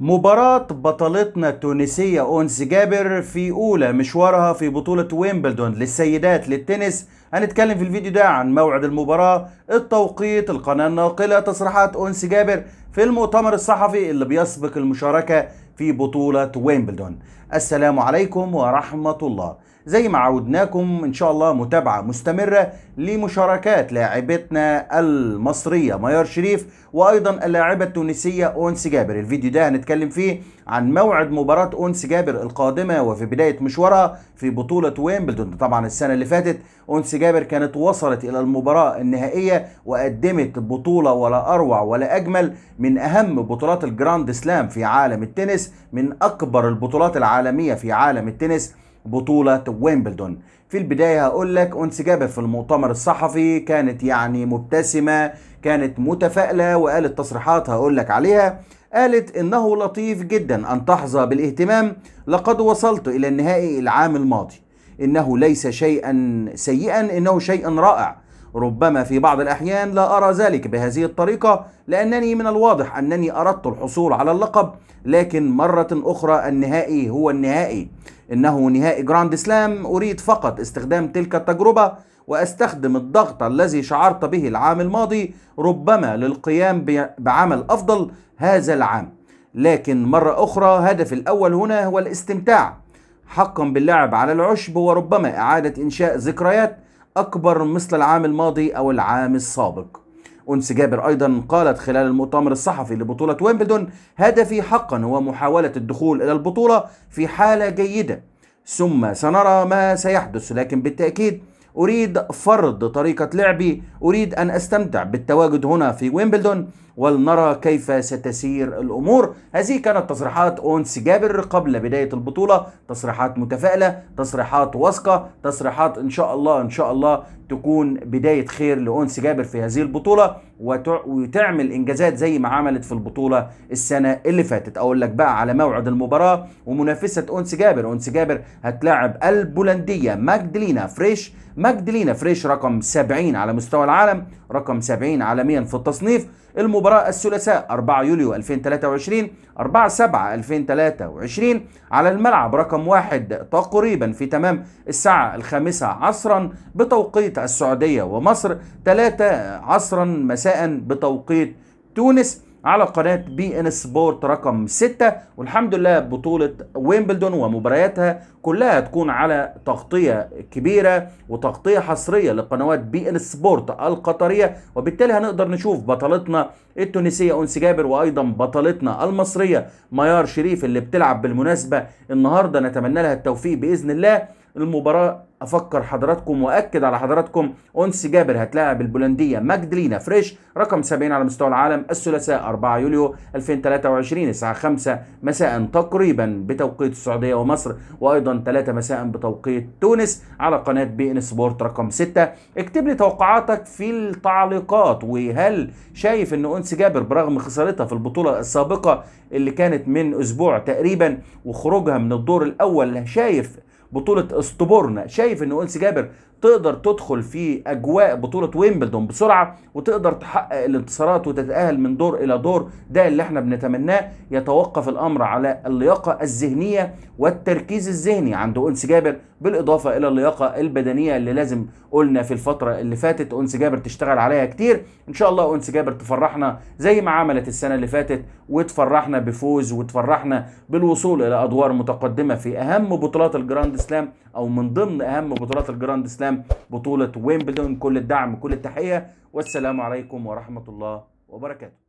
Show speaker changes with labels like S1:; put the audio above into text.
S1: مباراة بطلتنا التونسية أونس جابر في أولى مشوارها في بطولة ويمبلدون للسيدات للتنس هنتكلم في الفيديو ده عن موعد المباراة التوقيت القناة الناقلة تصريحات أونس جابر في المؤتمر الصحفي اللي بيسبق المشاركة في بطولة ويمبلدون السلام عليكم ورحمة الله زي ما عودناكم ان شاء الله متابعه مستمره لمشاركات لاعبتنا المصريه ميار شريف وايضا اللاعبه التونسيه اونس جابر الفيديو ده هنتكلم فيه عن موعد مباراه اونس جابر القادمه وفي بدايه مشوارها في بطوله ويمبلدون طبعا السنه اللي فاتت اونس جابر كانت وصلت الى المباراه النهائيه وقدمت بطوله ولا اروع ولا اجمل من اهم بطولات الجراند سلام في عالم التنس من اكبر البطولات العالميه في عالم التنس بطولة ويمبلدون في البداية هقول لك أنس جابر في المؤتمر الصحفي كانت يعني مبتسمة كانت متفائلة وقالت تصريحات هقول لك عليها قالت إنه لطيف جدا أن تحظى بالاهتمام لقد وصلت إلى النهائي العام الماضي إنه ليس شيئا سيئا إنه شيء رائع ربما في بعض الأحيان لا أرى ذلك بهذه الطريقة لأنني من الواضح أنني أردت الحصول على اللقب لكن مرة أخرى النهائي هو النهائي إنه نهائي جراند سلام أريد فقط استخدام تلك التجربة وأستخدم الضغط الذي شعرت به العام الماضي ربما للقيام بعمل أفضل هذا العام لكن مرة أخرى هدف الأول هنا هو الاستمتاع حقا باللعب على العشب وربما إعادة إنشاء ذكريات أكبر مثل العام الماضي أو العام السابق أنس جابر أيضا قالت خلال المؤتمر الصحفي لبطولة ويمبلدون هدفي حقا هو محاولة الدخول إلى البطولة في حالة جيدة ثم سنرى ما سيحدث لكن بالتأكيد أريد فرض طريقة لعبي أريد أن أستمتع بالتواجد هنا في ويمبلدون ولنرى كيف ستسير الأمور هذه كانت تصريحات أونس جابر قبل بداية البطولة تصريحات متفائلة تصريحات واثقة تصريحات إن شاء الله إن شاء الله تكون بداية خير لأونس جابر في هذه البطولة وتعمل إنجازات زي ما عملت في البطولة السنة اللي فاتت أقول لك بقى على موعد المباراة ومنافسة أونس جابر أونس جابر هتلاعب البولندية ماجدلينا فريش ماجدلينا فريش رقم 70 على مستوى العالم العالم رقم 70 عالميا في التصنيف المباراة الثلاثاء 4 يوليو 2023 4 7 2023 على الملعب رقم واحد تقريبا في تمام الساعة الخامسة عصرا بتوقيت السعودية ومصر 3 عصرا مساء بتوقيت تونس على قناة بي ان سبورت رقم 6 والحمد لله بطولة ويمبلدون ومبارياتها كلها هتكون على تغطية كبيرة وتغطية حصرية لقنوات بي ان سبورت القطرية وبالتالي هنقدر نشوف بطلتنا التونسية أنس جابر وأيضا بطلتنا المصرية ميار شريف اللي بتلعب بالمناسبة النهاردة نتمنى لها التوفيق بإذن الله المباراه افكر حضراتكم واكد على حضراتكم اونس جابر هتلاعب البولنديه ماجدلينا فريش رقم 70 على مستوى العالم الثلاثاء 4 يوليو 2023 الساعه 5 مساء تقريبا بتوقيت السعوديه ومصر وايضا 3 مساء بتوقيت تونس على قناه بي ان سبورت رقم 6 اكتب لي توقعاتك في التعليقات وهل شايف ان اونس جابر برغم خسارتها في البطوله السابقه اللي كانت من اسبوع تقريبا وخروجها من الدور الاول شايف بطوله اسطبورنا شايف ان انس جابر تقدر تدخل في اجواء بطوله ويمبلدون بسرعه وتقدر تحقق الانتصارات وتتاهل من دور الى دور ده اللي احنا بنتمناه يتوقف الامر على اللياقه الذهنيه والتركيز الذهني عند انس جابر بالاضافه الى اللياقه البدنيه اللي لازم قلنا في الفتره اللي فاتت انس جابر تشتغل عليها كتير ان شاء الله انس جابر تفرحنا زي ما عملت السنه اللي فاتت وتفرحنا بفوز وتفرحنا بالوصول الى ادوار متقدمه في اهم بطولات الجراند سلام او من ضمن اهم بطولات الجراند سلام ايام بطولة ويمبلدون كل الدعم كل التحية والسلام عليكم ورحمة الله وبركاته